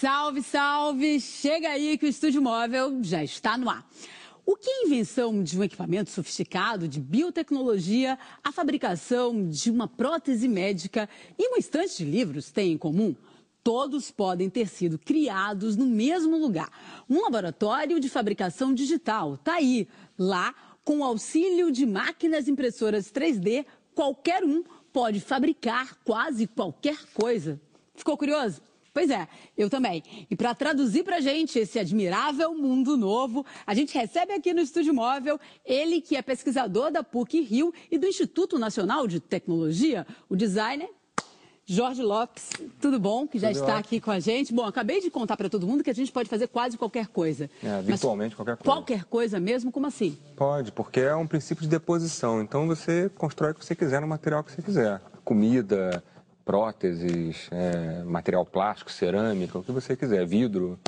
Salve, salve! Chega aí que o estúdio móvel já está no ar. O que é a invenção de um equipamento sofisticado de biotecnologia, a fabricação de uma prótese médica e uma estante de livros têm em comum? Todos podem ter sido criados no mesmo lugar. Um laboratório de fabricação digital. está aí. Lá, com o auxílio de máquinas impressoras 3D, qualquer um pode fabricar quase qualquer coisa. Ficou curioso? Pois é, eu também. E para traduzir para gente esse admirável mundo novo, a gente recebe aqui no Estúdio Móvel ele que é pesquisador da PUC Rio e do Instituto Nacional de Tecnologia, o designer Jorge Lopes, tudo bom? Que já tudo está ótimo. aqui com a gente. Bom, acabei de contar para todo mundo que a gente pode fazer quase qualquer coisa. É, virtualmente qualquer coisa. Qualquer coisa mesmo? Como assim? Pode, porque é um princípio de deposição. Então você constrói o que você quiser no material que você quiser. Comida, próteses, é, material plástico, cerâmica, o que você quiser, vidro,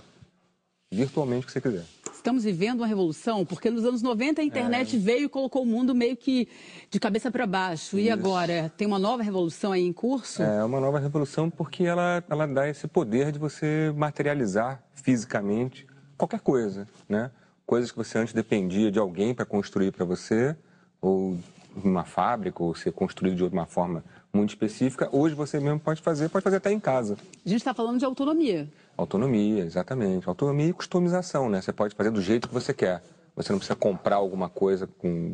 virtualmente o que você quiser. Estamos vivendo uma revolução, porque nos anos 90 a internet é... veio e colocou o mundo meio que de cabeça para baixo. Isso. E agora? Tem uma nova revolução aí em curso? É uma nova revolução porque ela, ela dá esse poder de você materializar fisicamente qualquer coisa, né? Coisas que você antes dependia de alguém para construir para você, ou uma fábrica, ou ser construído de alguma forma muito específica. Hoje você mesmo pode fazer, pode fazer até em casa. A gente está falando de autonomia. Autonomia, exatamente. Autonomia e customização, né? Você pode fazer do jeito que você quer. Você não precisa comprar alguma coisa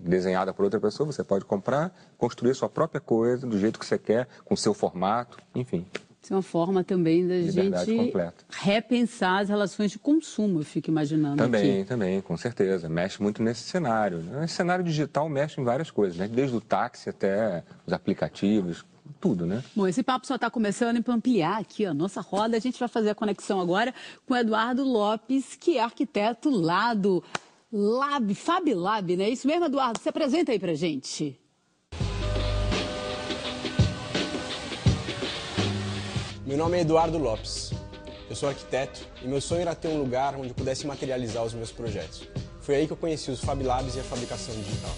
desenhada por outra pessoa, você pode comprar, construir sua própria coisa, do jeito que você quer, com seu formato, enfim. Isso é uma forma também da Liberdade gente completa. repensar as relações de consumo, eu fico imaginando. Também, aqui. também, com certeza. Mexe muito nesse cenário. Né? Esse cenário digital mexe em várias coisas, né? desde o táxi até os aplicativos, tudo, né? Bom, esse papo só está começando e para ampliar aqui a nossa roda, a gente vai fazer a conexão agora com Eduardo Lopes, que é arquiteto lá do Lab, Fab Lab, né? Isso mesmo, Eduardo? Se apresenta aí para gente. Meu nome é Eduardo Lopes. Eu sou arquiteto e meu sonho era ter um lugar onde pudesse materializar os meus projetos. Foi aí que eu conheci os Fab Labs e a fabricação digital.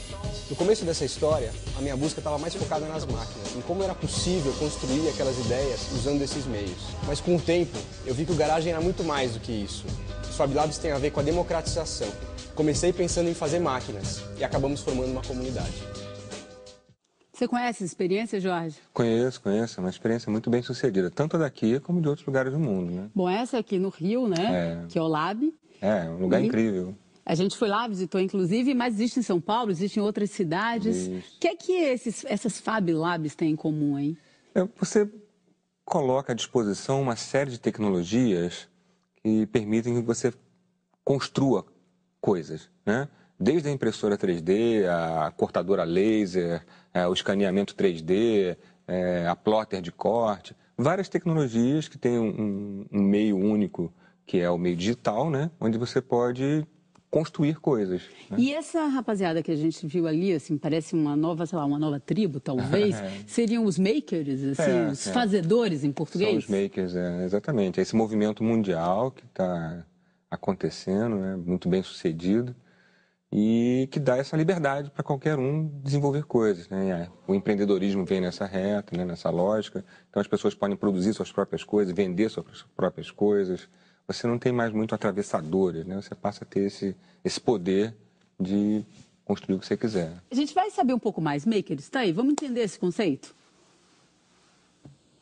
No começo dessa história, a minha busca estava mais focada nas máquinas, em como era possível construir aquelas ideias usando esses meios. Mas com o tempo, eu vi que o garagem era muito mais do que isso. Os Fab Labs têm a ver com a democratização. Comecei pensando em fazer máquinas e acabamos formando uma comunidade. Você conhece essa experiência, Jorge? Conheço, conheço. É uma experiência muito bem sucedida, tanto daqui como de outros lugares do mundo, né? Bom, essa é aqui no Rio, né? É. Que é o Lab. É, um lugar e... incrível. A gente foi lá, visitou inclusive, mas existe em São Paulo, existe em outras cidades. O que é que esses, essas Fab Labs têm em comum, hein? É, você coloca à disposição uma série de tecnologias que permitem que você construa coisas, né? desde a impressora 3D, a cortadora laser, é, o escaneamento 3D, é, a plotter de corte, várias tecnologias que têm um, um, meio único, que é o meio digital, né? onde você pode construir coisas. Né? E essa rapaziada que a gente viu ali, assim, parece uma nova, sei lá, uma nova tribo, talvez, é. seriam os makers, assim, é, os é. fazedores em português? São os makers, é, exatamente. É esse movimento mundial que está acontecendo, né? muito bem sucedido e que dá essa liberdade para qualquer um desenvolver coisas. Né? O empreendedorismo vem nessa reta, né? nessa lógica. Então as pessoas podem produzir suas próprias coisas, vender suas próprias coisas. Você não tem mais muito atravessadores, né? você passa a ter esse, esse poder de construir o que você quiser. A gente vai saber um pouco mais, makers, está aí? Vamos entender esse conceito?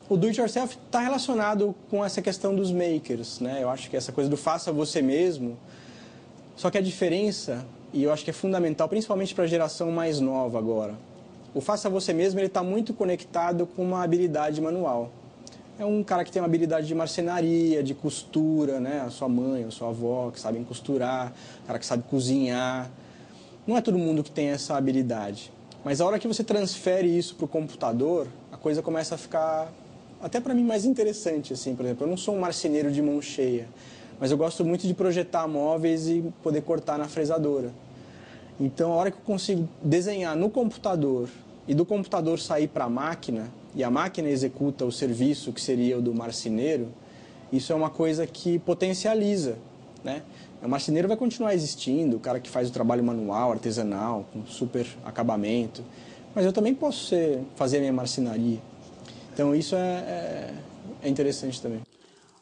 O do it yourself está relacionado com essa questão dos makers, né? Eu acho que essa coisa do faça você mesmo. Só que a diferença e eu acho que é fundamental, principalmente para a geração mais nova agora. O faça você mesmo ele está muito conectado com uma habilidade manual. É um cara que tem uma habilidade de marcenaria, de costura, né? A sua mãe, a sua avó que sabem costurar, o cara que sabe cozinhar. Não é todo mundo que tem essa habilidade. Mas a hora que você transfere isso para o computador, a coisa começa a ficar até para mim mais interessante assim, por exemplo, eu não sou um marceneiro de mão cheia, mas eu gosto muito de projetar móveis e poder cortar na fresadora. Então, a hora que eu consigo desenhar no computador e do computador sair para a máquina e a máquina executa o serviço que seria o do marceneiro, isso é uma coisa que potencializa, né? O marceneiro vai continuar existindo, o cara que faz o trabalho manual, artesanal, com super acabamento, mas eu também posso ser, fazer a minha marcenaria. Então, isso é, é, é interessante também.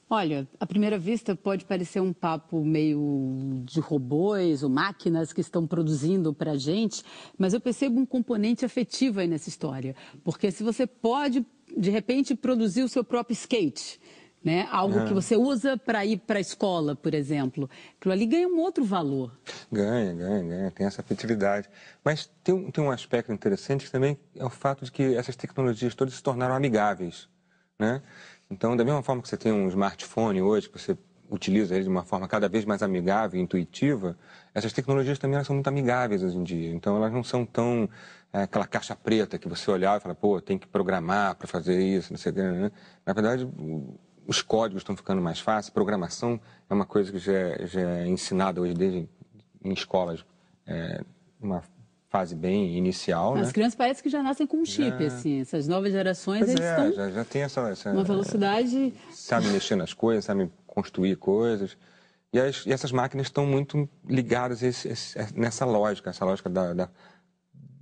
Olha, à primeira vista pode parecer um papo meio de robôs ou máquinas que estão produzindo para a gente, mas eu percebo um componente afetivo aí nessa história. Porque se você pode, de repente, produzir o seu próprio skate, né? Algo é. que você usa para ir para a escola, por exemplo. Aquilo ali ganha um outro valor. Ganha, ganha, ganha. Tem essa afetividade. Mas tem, tem um aspecto interessante que também é o fato de que essas tecnologias todas se tornaram amigáveis, né? Então, da mesma forma que você tem um smartphone hoje, que você utiliza ele de uma forma cada vez mais amigável, intuitiva, essas tecnologias também são muito amigáveis hoje em dia. Então, elas não são tão é, aquela caixa preta que você olhar e fala, pô, tem que programar para fazer isso, não sei o que. Né? Na verdade, os códigos estão ficando mais fáceis. Programação é uma coisa que já, é, já é ensinada hoje desde em escolas, é, uma fase bem inicial. Né? As né? crianças parece que já nascem com um chip, é. assim. Essas novas gerações, pois eles é, estão... Já, já tem essa, essa... Uma velocidade... Sabe mexer nas coisas, sabe construir coisas. E, as, e essas máquinas estão muito ligadas esse, esse, nessa lógica, essa lógica da, da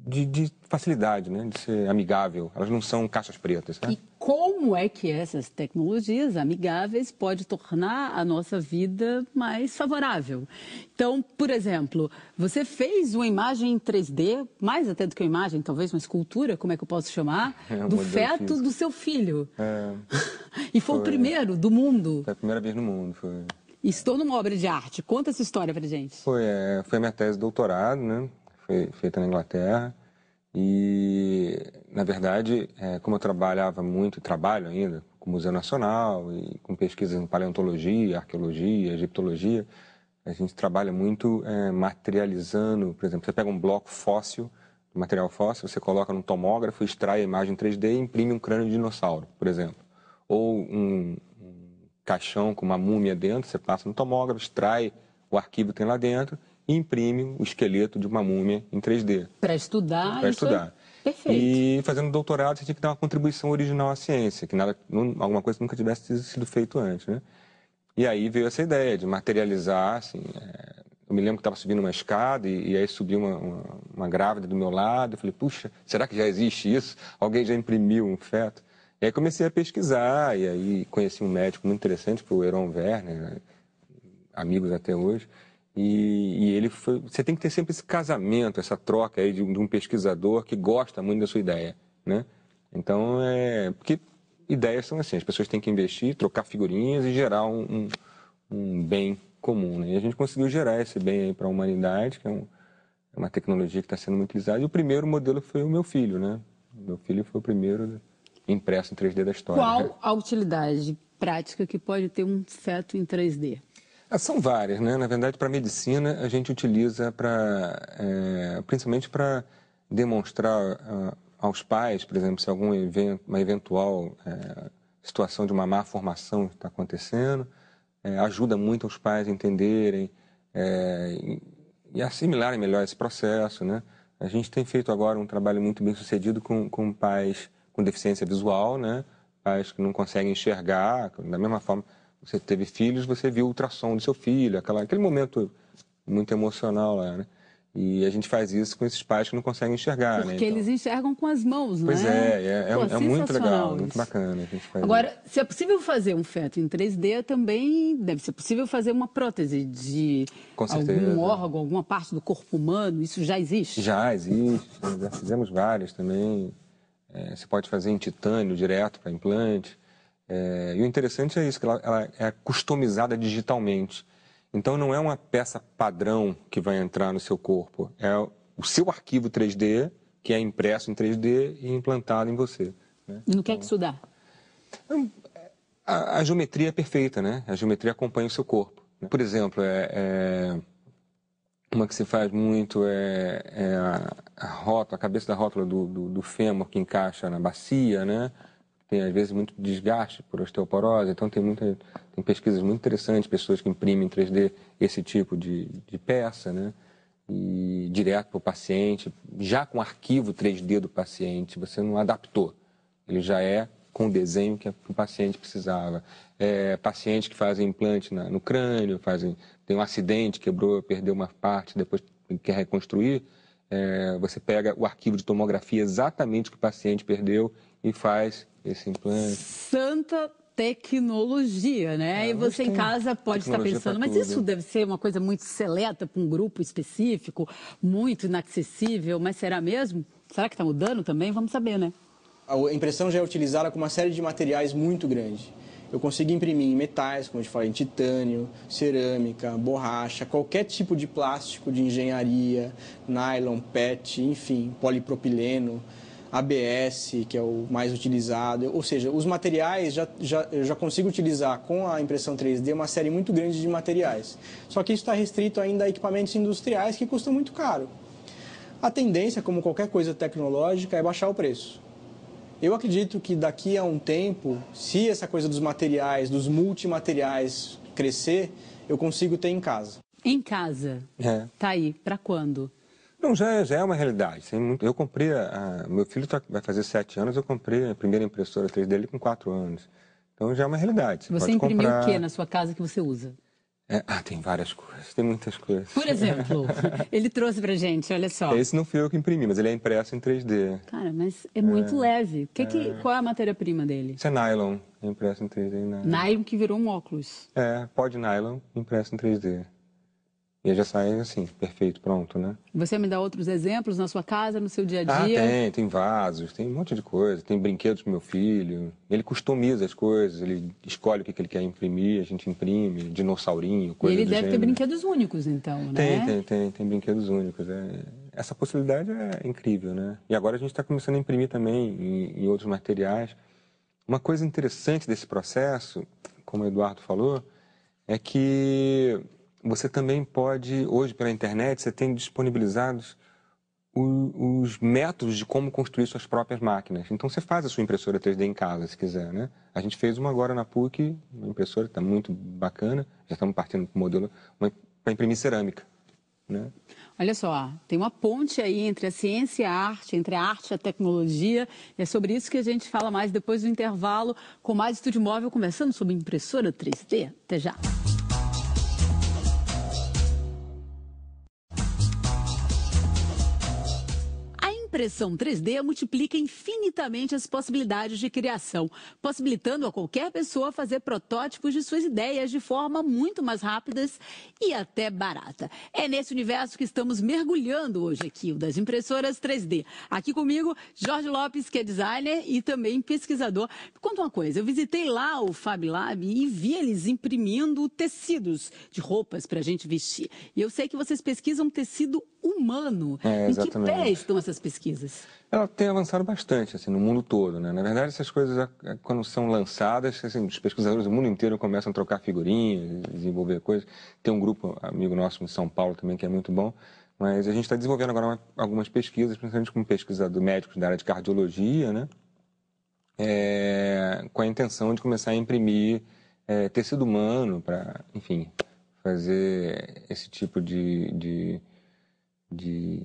de, de, facilidade, né? De ser amigável. Elas não são caixas pretas, né? E como é que essas tecnologias amigáveis podem tornar a nossa vida mais favorável. Então, por exemplo, você fez uma imagem em 3D, mais até do que uma imagem, talvez uma escultura, como é que eu posso chamar, é, do feto físico. do seu filho. É, e foi, foi, o primeiro do mundo. Foi a primeira vez no mundo, foi. Estou numa obra de arte. Conta essa história pra gente. Foi, é, foi minha tese de doutorado, né? Foi feita na Inglaterra. E, na verdade, é, como eu trabalhava muito, trabalho ainda, com o Museu Nacional e com pesquisas em paleontologia, arqueologia, egiptologia, a gente trabalha muito é, materializando, por exemplo, você pega um bloco fóssil, material fóssil, você coloca num tomógrafo, extrai a imagem 3D e imprime um crânio de dinossauro, por exemplo. Ou um, um caixão com uma múmia dentro, você passa no tomógrafo, extrai o arquivo tem lá dentro e imprime o esqueleto de uma múmia em 3D. Para estudar. Para é estudar. Perfeito. E fazendo doutorado, você tinha que dar uma contribuição original à ciência, que nada, alguma coisa nunca tivesse sido feito antes, né? E aí veio essa ideia de materializar, assim, é... eu me lembro que estava subindo uma escada e, e aí subiu uma, uma, uma, grávida do meu lado, eu falei, puxa, será que já existe isso? Alguém já imprimiu um feto? E aí comecei a pesquisar, e aí conheci um médico muito interessante, que foi o Heron Werner, né? amigos até hoje, e, e, ele foi. Você tem que ter sempre esse casamento, essa troca aí de, um, de um pesquisador que gosta muito da sua ideia, né? Então é porque ideias são assim, as pessoas têm que investir, trocar figurinhas e gerar um, um, um bem comum, né? E a gente conseguiu gerar esse bem para a humanidade, que é, um, é uma tecnologia que está sendo muito utilizada. E o primeiro modelo foi o meu filho, né? Meu filho foi o primeiro impresso em 3D da história. Qual né? a utilidade prática que pode ter um feto em 3D? Ah, são várias, né? Na verdade, para medicina a gente utiliza para, é, principalmente para demonstrar uh, aos pais, por exemplo, se algum evento, uma eventual é, situação de uma má formação está acontecendo, é, ajuda muito os pais a entenderem é, e, e assimilarem melhor esse processo, né? A gente tem feito agora um trabalho muito bem sucedido com, com pais com deficiência visual, né? Pais que não conseguem enxergar, da mesma forma você teve filhos, você viu o ultrassom do seu filho, aquela, aquele momento muito emocional lá, né? E a gente faz isso com esses pais que não conseguem enxergar, Porque né? Porque então... eles enxergam com as mãos, pois né? Pois é, é, é, Pô, é, muito legal, isso. muito bacana. Agora, isso. se é possível fazer um feto em 3D, também deve ser possível fazer uma prótese de algum órgão, alguma parte do corpo humano. Isso já existe? Já existe. Já fizemos várias também. É, você pode fazer em titânio direto para implante. É, e o interessante é isso, que ela, ela, é customizada digitalmente. Então não é uma peça padrão que vai entrar no seu corpo, é o seu arquivo 3D que é impresso em 3D e implantado em você. Né? E no que é que isso dá? Então, a, a, geometria é perfeita, né? A geometria acompanha o seu corpo. Né? Por exemplo, é, é uma que se faz muito é, é a, a, rótula, a cabeça da rótula do, do, do fêmur que encaixa na bacia, né? tem às vezes muito desgaste por osteoporose, então tem muita tem pesquisas muito interessantes, pessoas que imprimem em 3D esse tipo de, de peça, né? E direto para o paciente, já com arquivo 3D do paciente, você não adaptou, ele já é com o desenho que o paciente precisava. É, pacientes que fazem implante na, no crânio, fazem tem um acidente, quebrou, perdeu uma parte, depois quer reconstruir, é, você pega o arquivo de tomografia exatamente que o paciente perdeu e faz esse implante. Santa tecnologia, né? É, e você em casa pode estar pensando, mas isso deve ser uma coisa muito seleta para um grupo específico, muito inacessível, mas será mesmo? Será que está mudando também? Vamos saber, né? A impressão já é utilizada com uma série de materiais muito grande. Eu consigo imprimir em metais, como a gente fala em titânio, cerâmica, borracha, qualquer tipo de plástico de engenharia, nylon, PET, enfim, polipropileno. ABS, que é o mais utilizado. Ou seja, os materiais, já, já, eu já consigo utilizar com a impressão 3D uma série muito grande de materiais. Só que isso está restrito ainda a equipamentos industriais que custam muito caro. A tendência, como qualquer coisa tecnológica, é baixar o preço. Eu acredito que daqui a um tempo, se essa coisa dos materiais, dos multimateriais crescer, eu consigo ter em casa. Em casa? É. Tá aí. Para quando? Não, já, é, já é uma realidade. Eu comprei, a, meu filho tá, vai fazer sete anos, eu comprei a primeira impressora 3 dele com quatro anos. Então já é uma realidade. Você, você imprimiu comprar... o que na sua casa que você usa? É, ah, tem várias coisas, tem muitas coisas. Por exemplo, ele trouxe pra gente, olha só. Esse não fui eu que imprimi, mas ele é impresso em 3D. Cara, mas é muito é, leve. Que é... que, qual é a matéria-prima dele? Isso é nylon, é impresso em 3D. Nylon. Né? nylon que virou um óculos. É, pó de nylon, impresso em 3D. E já sai assim, perfeito, pronto, né? Você me dá outros exemplos na sua casa, no seu dia a ah, dia? Ah, tem, tem vasos, tem um monte de coisa, tem brinquedos pro meu filho. Ele customiza as coisas, ele escolhe o que, ele quer imprimir, a gente imprime, dinossaurinho, coisa E ele deve gênero. ter brinquedos únicos, então, né? Tem, tem, tem, tem brinquedos únicos. É... Essa possibilidade é incrível, né? E agora a gente está começando a imprimir também em, em outros materiais. Uma coisa interessante desse processo, como o Eduardo falou, é que você também pode, hoje pela internet, você tem disponibilizados os métodos de como construir suas próprias máquinas. Então você faz a sua impressora 3D em casa, se quiser, né? A gente fez uma agora na PUC, uma impressora está muito bacana, já estamos partindo para o modelo, para imprimir cerâmica, né? Olha só, tem uma ponte aí entre a ciência e a arte, entre a arte e a tecnologia. E é sobre isso que a gente fala mais depois do intervalo com mais Estúdio Móvel, conversando sobre impressora 3D. Até já! impressão 3D multiplica infinitamente as possibilidades de criação, possibilitando a qualquer pessoa fazer protótipos de suas ideias de forma muito mais rápidas e até barata. É nesse universo que estamos mergulhando hoje aqui, o das impressoras 3D. Aqui comigo, Jorge Lopes, que é designer e também pesquisador. conta uma coisa, eu visitei lá o Fab Lab e vi eles imprimindo tecidos de roupas para a gente vestir. E eu sei que vocês pesquisam tecido humano. É, em que pé estão essas pesquisas? Ela tem avançado bastante, assim, no mundo todo, né? Na verdade, essas coisas, quando são lançadas, assim, os pesquisadores do mundo inteiro começam a trocar figurinhas, desenvolver coisas. Tem um grupo, amigo nosso em São Paulo também, que é muito bom, mas a gente está desenvolvendo agora algumas pesquisas, principalmente com pesquisador médico da área de cardiologia, né? É, com a intenção de começar a imprimir é, tecido humano para, enfim, fazer esse tipo de, de de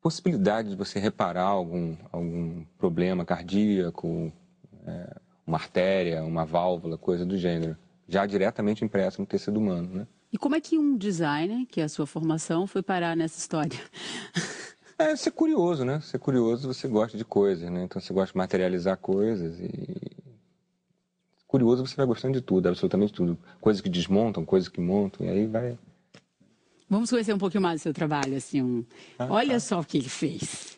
possibilidade de você reparar algum, algum problema cardíaco, é, uma artéria, uma válvula, coisa do gênero, já diretamente impressa no tecido humano, né? E como é que um designer, que é a sua formação, foi parar nessa história? É ser curioso, né? Ser curioso, você gosta de coisas, né? Então você gosta de materializar coisas e curioso você vai gostando de tudo, absolutamente tudo. Coisas que desmontam, coisas que montam, e aí vai Vamos conhecer um pouquinho mais do seu trabalho, assim. Um... Ah, Olha tá. só o que ele fez.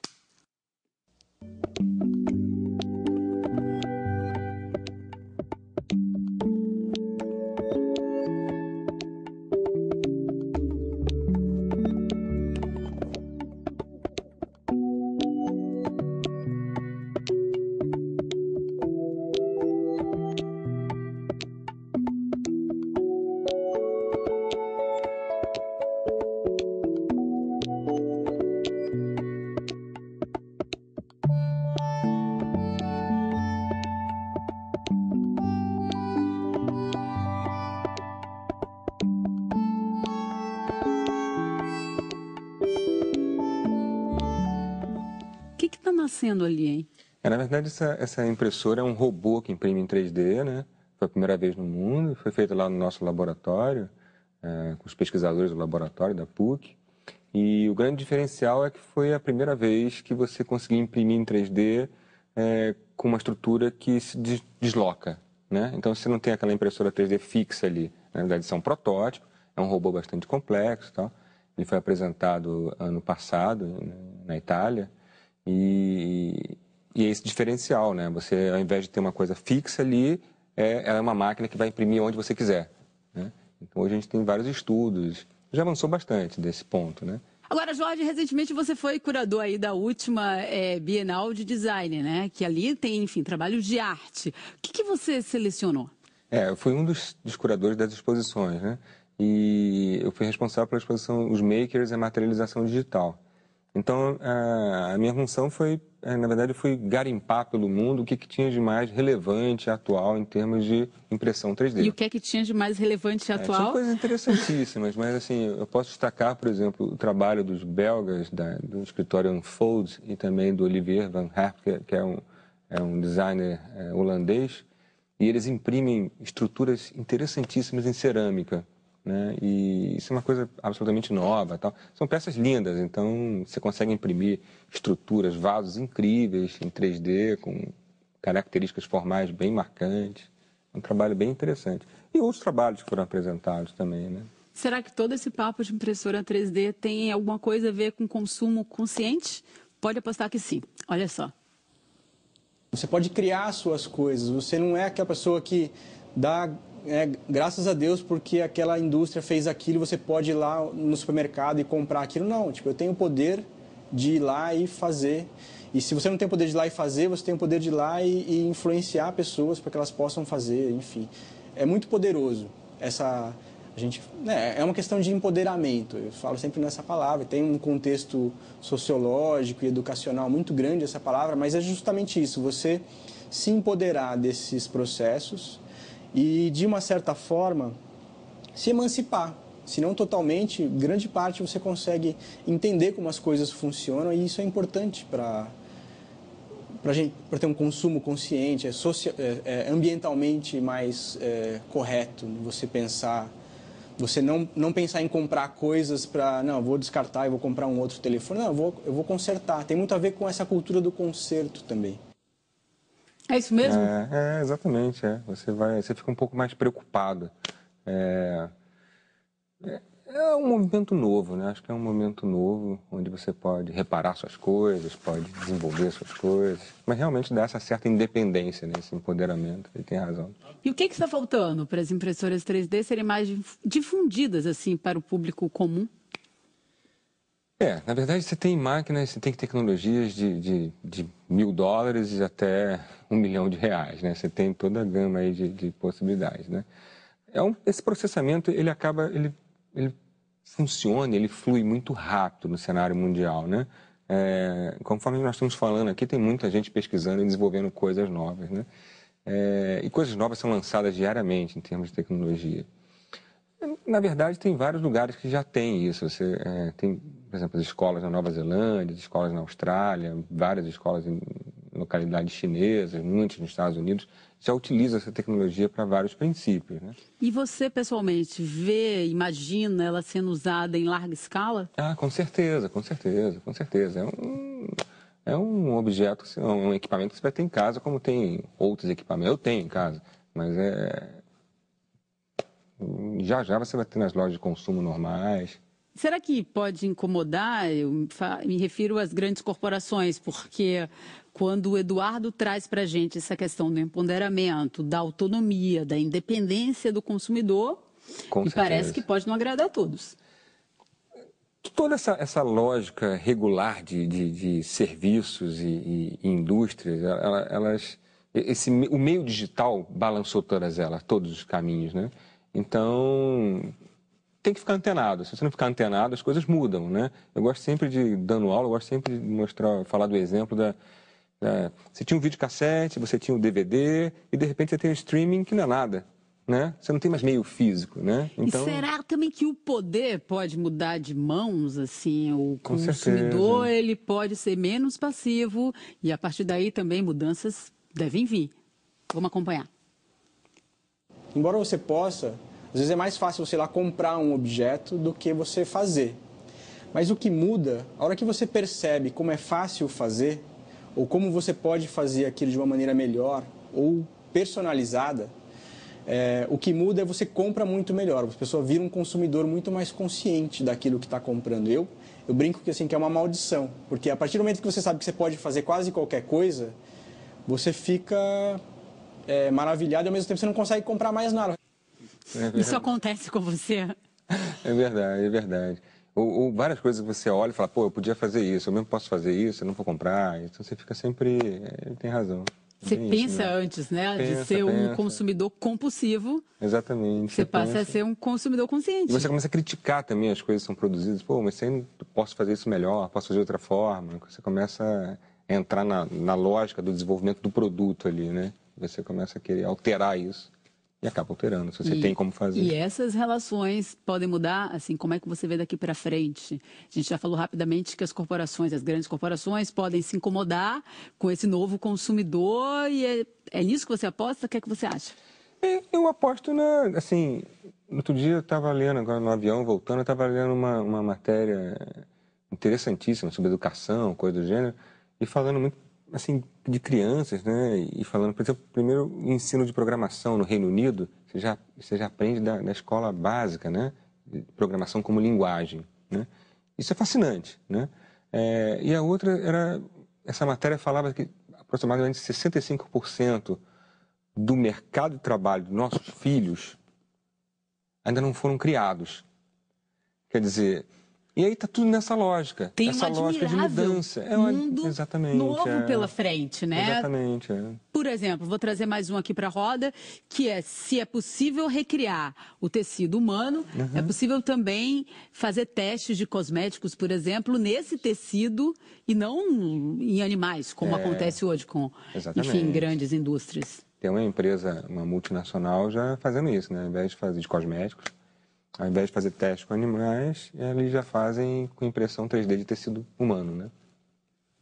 que está nascendo ali, hein? É, na verdade, essa, essa impressora é um robô que imprime em 3D, né? Foi a primeira vez no mundo, foi feita lá no nosso laboratório, é, com os pesquisadores do laboratório da PUC. E o grande diferencial é que foi a primeira vez que você conseguiu imprimir em 3D é, eh, com uma estrutura que se desloca, né? Então você não tem aquela impressora 3D fixa ali. Na verdade, isso é um protótipo, é um robô bastante complexo, tal. Ele foi apresentado ano passado né, na Itália e, e é esse diferencial, né? Você, ao invés de ter uma coisa fixa ali, é, ela é uma máquina que vai imprimir onde você quiser. Né? Então, hoje a gente tem vários estudos, já avançou bastante desse ponto, né? Agora, Jorge, recentemente você foi curador aí da última é, Bienal de Design, né? Que ali tem, enfim, trabalhos de arte. O que, que você selecionou? É, eu fui um dos, dos curadores das exposições, né? E eu fui responsável pela exposição Os Makers e a Materialização Digital. Então, a, minha função foi, eh, na verdade, foi garimpar pelo mundo o que, que tinha de mais relevante, atual, em termos de impressão 3D. E o que é que tinha de mais relevante e é, atual? É, coisas interessantíssimas, mas assim, eu posso destacar, por exemplo, o trabalho dos belgas, da, do escritório Unfold e também do Olivier Van Herp, que, é, que é, um, é um designer é, holandês, e eles imprimem estruturas interessantíssimas em cerâmica né? E isso é uma coisa absolutamente nova, tal. São peças lindas, então você consegue imprimir estruturas, vasos incríveis em 3D com características formais bem marcantes. É um trabalho bem interessante. E outros trabalhos que foram apresentados também, né? Será que todo esse papo de impressora 3D tem alguma coisa a ver com consumo consciente? Pode apostar que sim. Olha só. Você pode criar suas coisas. Você não é aquela pessoa que dá é, graças a Deus porque aquela indústria fez aquilo, você pode ir lá no supermercado e comprar aquilo. Não, tipo, eu tenho o poder de ir lá e fazer. E se você não tem o poder de ir lá e fazer, você tem o poder de ir lá e, e influenciar pessoas para que elas possam fazer, enfim. É muito poderoso essa a gente né, é uma questão de empoderamento. Eu falo sempre nessa palavra. Tem um contexto sociológico e educacional muito grande essa palavra, mas é justamente isso. Você se empoderar desses processos e, de uma certa forma, se emancipar. Se não totalmente, grande parte você consegue entender como as coisas funcionam e isso é importante para para ter um consumo consciente, é, social, é, é ambientalmente mais é, correto você pensar você não, não pensar em comprar coisas para, não, vou descartar e vou comprar um outro telefone. Não, eu vou, eu vou consertar. Tem muito a ver com essa cultura do conserto também. É isso mesmo? É, é exatamente. É. Você, vai, você fica um pouco mais preocupado. É, é, é, um momento novo, né? Acho que é um momento novo onde você pode reparar suas coisas, pode desenvolver suas coisas, mas realmente dá essa certa independência, né? esse empoderamento. Ele tem razão. E o que está faltando para as impressoras 3D serem mais difundidas assim para o público comum? É, na verdade você tem máquinas, você tem tecnologias de, de, de mil dólares até um milhão de reais, né? Você tem toda a gama aí de, de possibilidades, né? É um, esse processamento, ele acaba, ele, ele funciona, ele flui muito rápido no cenário mundial, né? É, conforme nós estamos falando aqui, tem muita gente pesquisando e desenvolvendo coisas novas, né? É, e coisas novas são lançadas diariamente em termos de tecnologia. Na verdade, tem vários lugares que já tem isso. Você, é, tem por exemplo, as escolas na Nova Zelândia, as escolas na Austrália, várias escolas em localidades chinesas, muitas nos Estados Unidos, já utiliza essa tecnologia para vários princípios. Né? E você, pessoalmente, vê, imagina ela sendo usada em larga escala? Ah, com certeza, com certeza, com certeza. É um, é um objeto, assim, é um equipamento que você vai ter em casa, como tem outros equipamentos. Eu tenho em casa, mas é. Já já você vai ter nas lojas de consumo normais. Será que pode incomodar? Eu me refiro às grandes corporações, porque quando o Eduardo traz para a gente essa questão do empoderamento, da autonomia, da independência do consumidor, Com me certeza. parece que pode não agradar a todos. Toda essa, essa lógica regular de, de, de serviços e, e indústrias, ela, elas, esse, o meio digital balançou todas elas, todos os caminhos, né? Então, tem que ficar antenado. Se você não ficar antenado, as coisas mudam, né? Eu gosto sempre de, dando aula, eu gosto sempre de mostrar, falar do exemplo da... da você tinha um videocassete, você tinha um DVD, e de repente você tem um streaming que não é nada, né? Você não tem mais meio físico, né? Então... E será também que o poder pode mudar de mãos, assim? O Com consumidor, certeza. ele pode ser menos passivo, e a partir daí também mudanças devem vir. Vamos acompanhar. Embora você possa às vezes é mais fácil você ir lá comprar um objeto do que você fazer. Mas o que muda, a hora que você percebe como é fácil fazer, ou como você pode fazer aquilo de uma maneira melhor ou personalizada, é, o que muda é você compra muito melhor. A pessoa vira um consumidor muito mais consciente daquilo que está comprando. Eu, eu brinco que assim que é uma maldição, porque a partir do momento que você sabe que você pode fazer quase qualquer coisa, você fica é, maravilhado e ao mesmo tempo você não consegue comprar mais nada. É Isso acontece com você? É verdade, é verdade. Ou, ou, várias coisas que você olha e fala, pô, eu podia fazer isso, eu mesmo posso fazer isso, eu não vou comprar. Então você fica sempre. É, tem razão. Você pensa isso, né? antes, né? Pensa, de ser pensa. um consumidor compulsivo. Exatamente. Você, você passa pensa. a ser um consumidor consciente. E você começa a criticar também as coisas que são produzidas. Pô, mas eu posso fazer isso melhor, posso fazer de outra forma. Você começa a entrar na, na lógica do desenvolvimento do produto ali, né? Você começa a querer alterar isso e acaba alterando se você e, tem como fazer. E essas relações podem mudar, assim, como é que você vê daqui para frente? A gente já falou rapidamente que as corporações, as grandes corporações, podem se incomodar com esse novo consumidor e é, é nisso que você aposta? O que é que você acha? É, eu aposto na, assim, outro dia eu estava lendo, agora no avião, voltando, eu estava lendo uma, uma matéria interessantíssima sobre educação, coisa do gênero, e falando muito, assim, de crianças, né? E falando, por exemplo, primeiro ensino de programação no Reino Unido, você já, você já aprende da, da escola básica, né? programação como linguagem, né? Isso é fascinante, né? É, e a outra era, essa matéria falava que aproximadamente 65% do mercado de trabalho dos nossos filhos ainda não foram criados. Quer dizer, e aí tá tudo nessa lógica. Tem essa lógica de mudança. É um mundo Exatamente, novo é. pela frente, né? Exatamente. É. Por exemplo, vou trazer mais um aqui para a roda, que é se é possível recriar o tecido humano, uhum. é possível também fazer testes de cosméticos, por exemplo, nesse tecido e não em animais, como é. acontece hoje com, enfim, grandes indústrias. Tem uma empresa, uma multinacional já fazendo isso, né? Ao invés de fazer de cosméticos, ao invés de fazer teste com animais, eles já fazem com impressão 3D de tecido humano, né?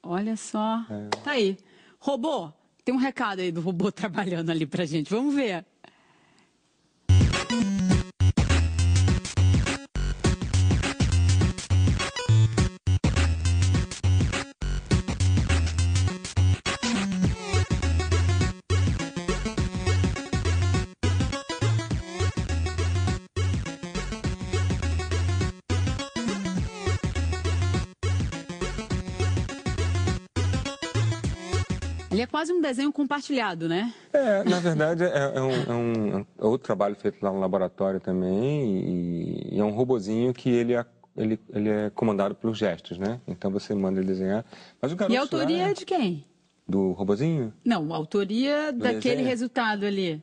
Olha só. É. Tá aí. Robô, tem um recado aí do robô trabalhando ali pra gente. Vamos ver. Ele é quase um desenho compartilhado, né? É, na verdade, é, é, um, é um, é outro trabalho feito lá no laboratório também, e, e é um robozinho que ele, é, ele, ele é comandado pelos gestos, né? Então você manda ele desenhar. Mas o garoto e a autoria é, é de quem? Do robozinho? Não, a autoria do daquele desenho. resultado ali.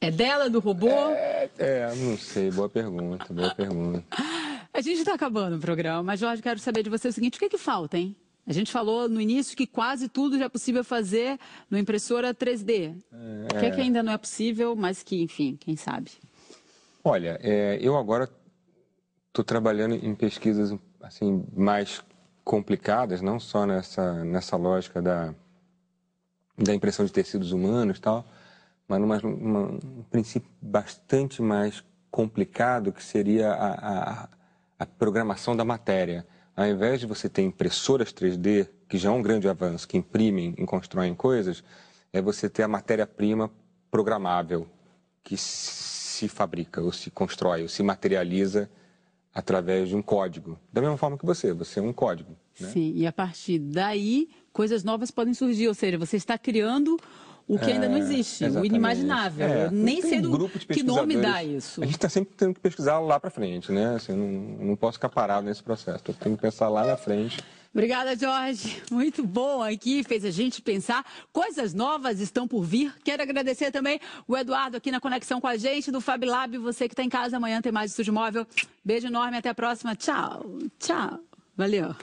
É dela, do robô? É, é, não sei, boa pergunta, boa pergunta. A gente está acabando o programa, mas Jorge, quero saber de você o seguinte: o que, é que falta, hein? A gente falou no início que quase tudo já é possível fazer no impressora 3D. É... O que, é que é. ainda não é possível, mas que, enfim, quem sabe? Olha, é, eu agora estou trabalhando em pesquisas assim mais complicadas, não só nessa, nessa lógica da, da impressão de tecidos humanos tal, mas num um princípio bastante mais complicado que seria a, a, a programação da matéria ao invés de você ter impressoras 3D, que já é um grande avanço, que imprimem e constroem coisas, é você ter a matéria-prima programável, que se fabrica, ou se constrói, ou se materializa através de um código. Da mesma forma que você, você é um código. Né? Sim, e a partir daí, coisas novas podem surgir, ou seja, você está criando o que é, ainda não é, existe, o inimaginável. É, nem sei do, que nome dá isso. A gente está sempre tendo que pesquisar lá para frente, né? Assim, não, não posso ficar parado nesse processo, Eu tenho que pensar lá na frente. Obrigada, Jorge. Muito bom aqui, fez a gente pensar. Coisas novas estão por vir. Quero agradecer também o Eduardo aqui na conexão com a gente do Fab Lab. Você que está em casa amanhã tem mais Estúdio Móvel. Beijo enorme, até a próxima. Tchau, tchau. Valeu.